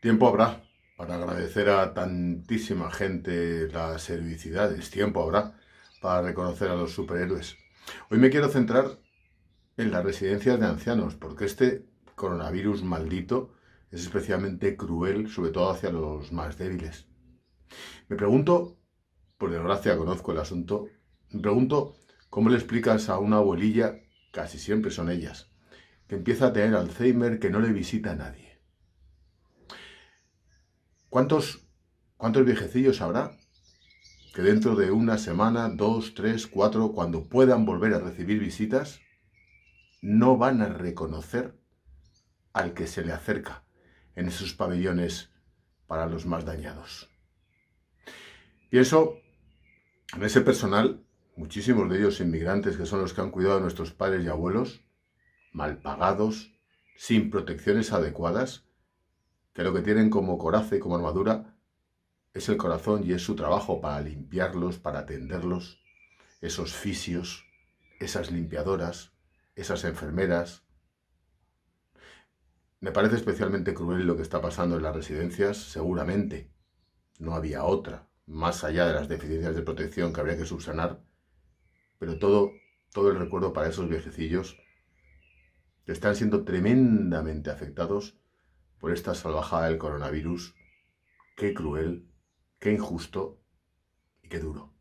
Tiempo habrá para agradecer a tantísima gente las servicidades. tiempo habrá para reconocer a los superhéroes. Hoy me quiero centrar en las residencias de ancianos, porque este coronavirus maldito es especialmente cruel, sobre todo hacia los más débiles. Me pregunto, por desgracia conozco el asunto, me pregunto cómo le explicas a una abuelilla, casi siempre son ellas, que empieza a tener Alzheimer que no le visita a nadie ¿Cuántos, cuántos viejecillos habrá que dentro de una semana, dos, tres, cuatro, cuando puedan volver a recibir visitas, no van a reconocer al que se le acerca en esos pabellones para los más dañados? Y eso, en ese personal, muchísimos de ellos inmigrantes que son los que han cuidado a nuestros padres y abuelos, mal pagados, sin protecciones adecuadas, que lo que tienen como coraza y como armadura es el corazón y es su trabajo para limpiarlos, para atenderlos, esos fisios, esas limpiadoras, esas enfermeras. Me parece especialmente cruel lo que está pasando en las residencias, seguramente. No había otra, más allá de las deficiencias de protección que habría que subsanar, pero todo, todo el recuerdo para esos viejecillos que están siendo tremendamente afectados por esta salvajada del coronavirus. Qué cruel, qué injusto y qué duro.